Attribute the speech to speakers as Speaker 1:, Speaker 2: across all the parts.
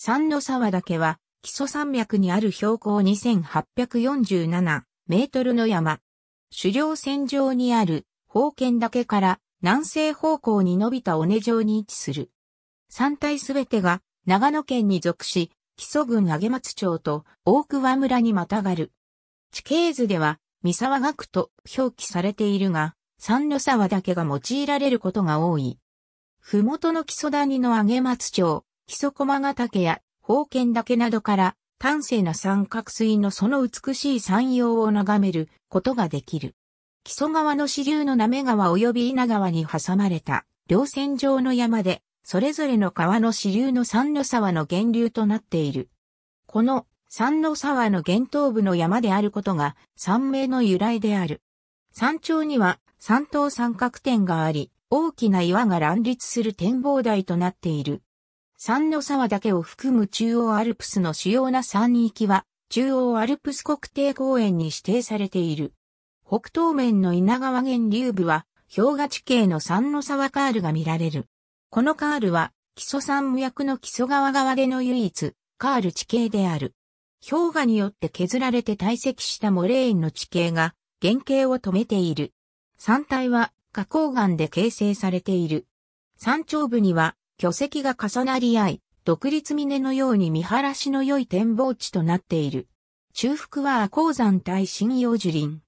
Speaker 1: 三の沢岳は、基礎山脈にある標高2847メートルの山。狩猟線上にある宝剣岳から南西方向に伸びた尾根上に位置する。山体すべてが長野県に属し、木曽郡上松町と大桑村にまたがる。地形図では、三沢岳と表記されているが、三の沢岳が用いられることが多い。ふもとの木曽谷の上松町、木曽駒ヶ岳や宝剣岳などから丹精な三角錐のその美しい山陽を眺めることができる。木曽川の支流の滑川及び稲川に挟まれた稜線上の山で、それぞれの川の支流の三の沢の源流となっている。この三の沢の源頭部の山であることが山名の由来である。山頂には三等三角点があり、大きな岩が乱立する展望台となっている。三の沢だけを含む中央アルプスの主要な山域は、中央アルプス国定公園に指定されている。北東面の稲川源流部は、氷河地形の三の沢カールが見られる。このカールは、木曽山無役の木曽川側での唯一、カール地形である。氷河によって削られて堆積したモレーンの地形が、原型を止めている。山体は、花崗岩で形成されている。山頂部には、巨石が重なり合い、独立峰のように見晴らしの良い展望地となっている。中腹は阿鉱山対針葉樹林。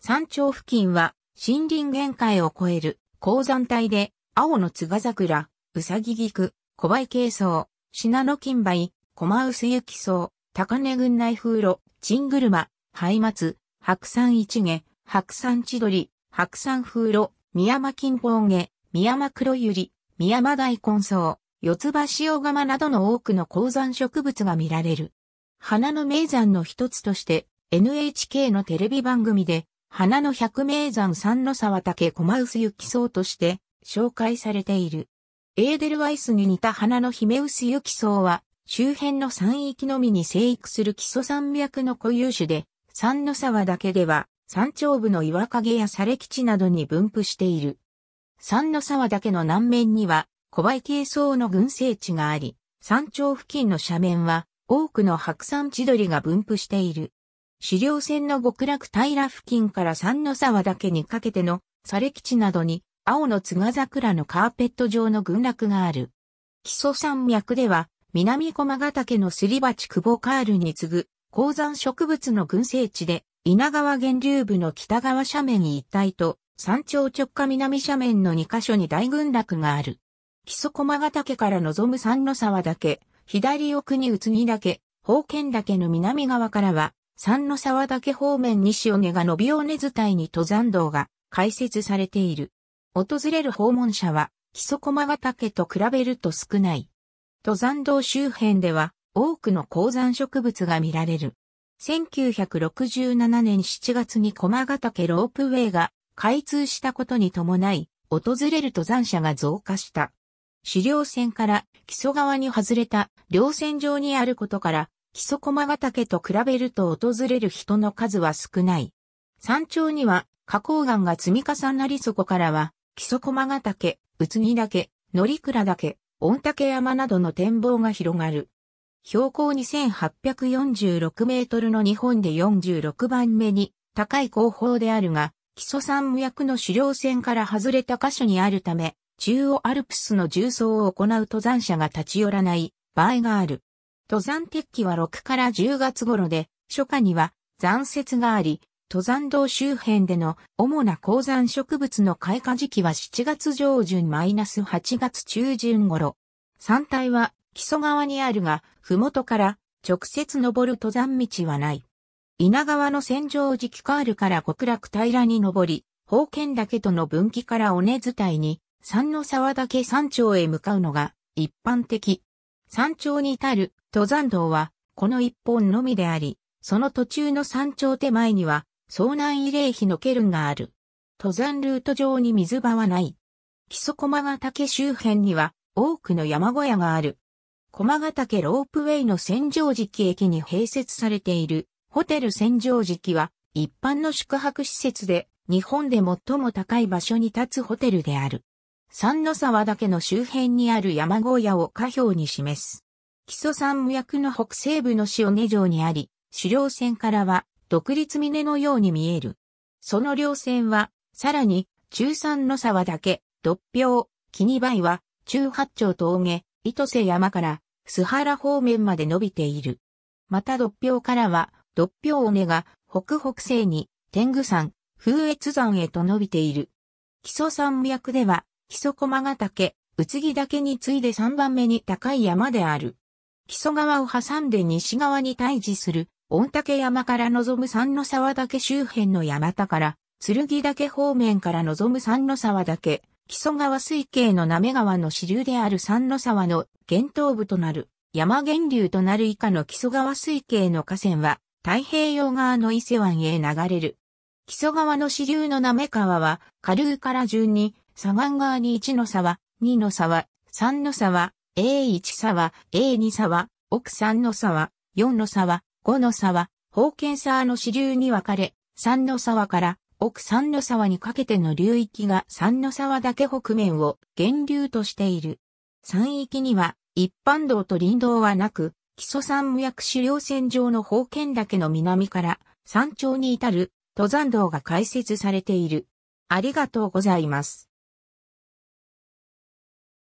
Speaker 1: 山頂付近は森林限界を超える鉱山帯で青の津賀桜、うさぎ菊、小梅軽層、品野金梅、駒薄雪層、高根群内風呂、チングルマ、ハイマツ、白山一下、白山千鳥、白山風呂、宮間金峰下、宮間黒百合、宮間大根草、四つ葉塩釜などの多くの鉱山植物が見られる。花の名山の一つとして、NHK のテレビ番組で、花の百名山三の沢竹駒臼雪草として紹介されている。エーデルワイスに似た花の姫臼雪草は、周辺の山域のみに生育する基礎山脈の固有種で、三の沢だけでは、山頂部の岩陰や砂れ基地などに分布している。三の沢岳の南面には小林系層の群生地があり、山頂付近の斜面は多くの白山地鳥が分布している。狩猟船の極楽平付近から三の沢岳にかけてのサレ基地などに青の津賀桜のカーペット状の群落がある。木曽山脈では南駒ヶ岳のすり鉢久保カールに次ぐ高山植物の群生地で稲川源流部の北側斜面一帯と山頂直下南斜面の2カ所に大群落がある。木曽駒ヶ岳から望む三の沢岳、左奥に宇津木岳、宝剣岳の南側からは、三の沢岳方面に塩根が伸び尾根伝いに登山道が開設されている。訪れる訪問者は、木曽駒ヶ岳と比べると少ない。登山道周辺では、多くの高山植物が見られる。1967年7月に駒ヶ岳ロープウェイが開通したことに伴い、訪れる登山者が増加した。狩猟線から木曽川に外れた稜線上にあることから、木曽駒ヶ岳と比べると訪れる人の数は少ない。山頂には花崗岩が積み重なりそこからは、木曽駒ヶ岳、宇津木岳、乗倉岳、御嶽山などの展望が広がる。標高2846メートルの日本で46番目に高い高峰であるが、基礎山無役の狩猟船から外れた箇所にあるため、中央アルプスの重装を行う登山者が立ち寄らない場合がある。登山鉄器は6から10月頃で、初夏には残雪があり、登山道周辺での主な鉱山植物の開花時期は7月上旬マイナス8月中旬頃。山体は基礎側にあるが、麓から直接登る登山道はない。稲川の戦場時期カールから極楽平に登り、宝剣岳との分岐から尾根伝いに、山の沢岳山頂へ向かうのが一般的。山頂に至る登山道はこの一本のみであり、その途中の山頂手前には遭難慰霊碑のケルンがある。登山ルート上に水場はない。木曽駒ヶ岳周辺には多くの山小屋がある。駒ヶ岳ロープウェイの戦場時期駅に併設されているホテル洗浄期は一般の宿泊施設で日本で最も高い場所に立つホテルである。三の沢岳の周辺にある山小屋を下表に示す。木曽山無役の北西部の塩根城にあり、主猟線からは独立峰のように見える。その稜線は、さらに中山の沢岳、独標、木二倍は中八丁峠、糸瀬山から須原方面まで伸びている。また独標からは六俵尾根が北北西に天狗山、風越山へと伸びている。木曽山脈では、木曽駒ヶ岳、宇津木岳に次いで3番目に高い山である。木曽川を挟んで西側に対峙する、御嶽山から望む三の沢岳周辺の山田から、剣岳方面から望む三の沢岳、木曽川水系の滑川の支流である三の沢の源頭部となる、山源流となる以下の木曽川水系の河川は、太平洋側の伊勢湾へ流れる。木曽川の支流の滑川は、下流から順に、左岸側に1の沢、2の沢、3の沢、A1 沢、A2 沢、奥3の沢、4の沢、5の沢、宝剣沢の支流に分かれ、3の沢から奥3の沢にかけての流域が3の沢だけ北面を源流としている。山域には一般道と林道はなく、木曽山無薬狩猟船上の宝剣岳の南から山頂に至る登山道が開設されている。ありがとうございます。